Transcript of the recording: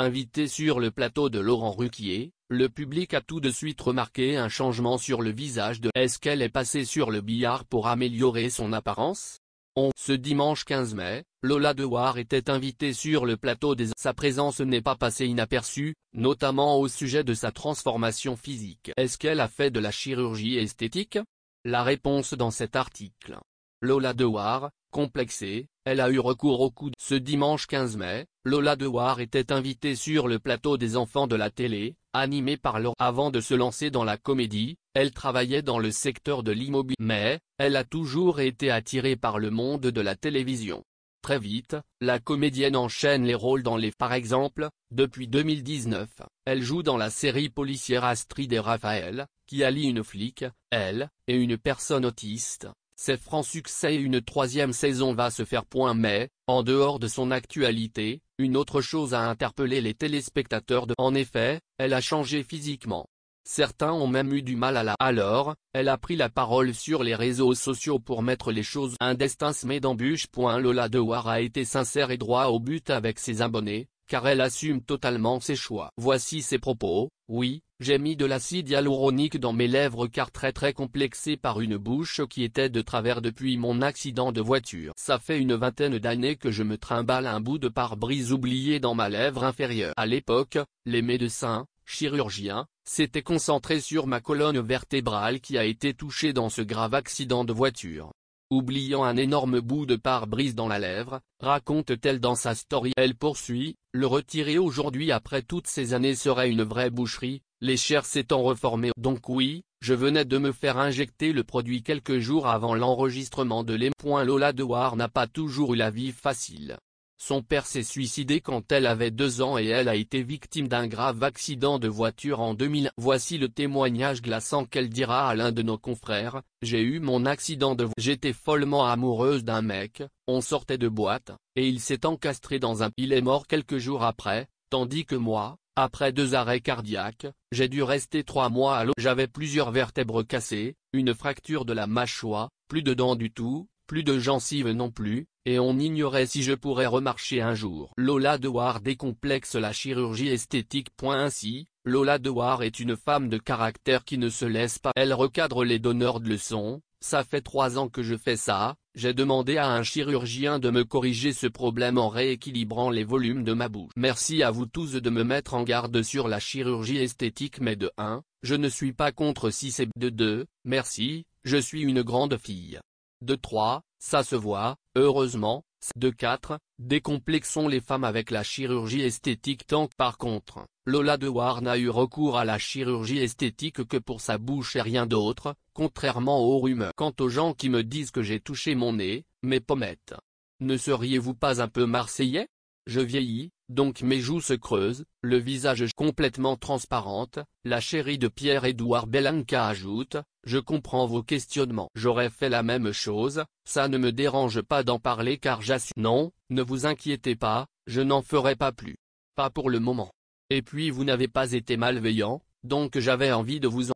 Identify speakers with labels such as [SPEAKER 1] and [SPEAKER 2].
[SPEAKER 1] Invité sur le plateau de Laurent Ruquier, le public a tout de suite remarqué un changement sur le visage de Est-ce qu'elle est passée sur le billard pour améliorer son apparence On Ce dimanche 15 mai, Lola Dewar était invitée sur le plateau des Sa présence n'est pas passée inaperçue, notamment au sujet de sa transformation physique. Est-ce qu'elle a fait de la chirurgie esthétique La réponse dans cet article. Lola Dewar, complexée, elle a eu recours au coup. Ce dimanche 15 mai, Lola Dewar était invitée sur le plateau des enfants de la télé, animée par Laure. Avant de se lancer dans la comédie, elle travaillait dans le secteur de l'immobilier. Mais, elle a toujours été attirée par le monde de la télévision. Très vite, la comédienne enchaîne les rôles dans les par exemple, depuis 2019, elle joue dans la série policière Astrid et Raphaël, qui allie une flic, elle, et une personne autiste, c'est francs succès et une troisième saison va se faire point mais, en dehors de son actualité, une autre chose a interpellé les téléspectateurs de En effet, elle a changé physiquement. Certains ont même eu du mal à la alors, elle a pris la parole sur les réseaux sociaux pour mettre les choses un destin semé d'embûches. Lola Dewar a été sincère et droit au but avec ses abonnés, car elle assume totalement ses choix. Voici ses propos, oui, j'ai mis de l'acide hyaluronique dans mes lèvres car très très complexé par une bouche qui était de travers depuis mon accident de voiture. Ça fait une vingtaine d'années que je me trimballe un bout de pare-brise oublié dans ma lèvre inférieure. À l'époque, les médecins, chirurgien, s'était concentré sur ma colonne vertébrale qui a été touchée dans ce grave accident de voiture. Oubliant un énorme bout de pare-brise dans la lèvre, raconte-t-elle dans sa story. Elle poursuit, le retirer aujourd'hui après toutes ces années serait une vraie boucherie, les chairs s'étant reformées. Donc oui, je venais de me faire injecter le produit quelques jours avant l'enregistrement de les Lola de n'a pas toujours eu la vie facile. Son père s'est suicidé quand elle avait deux ans et elle a été victime d'un grave accident de voiture en 2000. Voici le témoignage glaçant qu'elle dira à l'un de nos confrères, « J'ai eu mon accident de voiture. J'étais follement amoureuse d'un mec, on sortait de boîte, et il s'est encastré dans un... Il est mort quelques jours après, tandis que moi, après deux arrêts cardiaques, j'ai dû rester trois mois à l'eau. J'avais plusieurs vertèbres cassées, une fracture de la mâchoire, plus de dents du tout, plus de gencives non plus, et on ignorait si je pourrais remarcher un jour. Lola Dewar décomplexe la chirurgie esthétique. Ainsi, Lola Dewar est une femme de caractère qui ne se laisse pas. Elle recadre les donneurs de leçons, ça fait trois ans que je fais ça, j'ai demandé à un chirurgien de me corriger ce problème en rééquilibrant les volumes de ma bouche. Merci à vous tous de me mettre en garde sur la chirurgie esthétique mais de 1, je ne suis pas contre si c'est de 2, merci, je suis une grande fille de 3, ça se voit, heureusement, de 4, décomplexons les femmes avec la chirurgie esthétique tant que par contre, Lola Dewar n'a eu recours à la chirurgie esthétique que pour sa bouche et rien d'autre, contrairement aux rumeurs. Quant aux gens qui me disent que j'ai touché mon nez, mes pommettes. Ne seriez-vous pas un peu marseillais Je vieillis, donc mes joues se creusent, le visage complètement transparente, la chérie de Pierre-Édouard Belanca ajoute, je comprends vos questionnements. J'aurais fait la même chose, ça ne me dérange pas d'en parler car j'assume. Non, ne vous inquiétez pas, je n'en ferai pas plus. Pas pour le moment. Et puis vous n'avez pas été malveillant, donc j'avais envie de vous en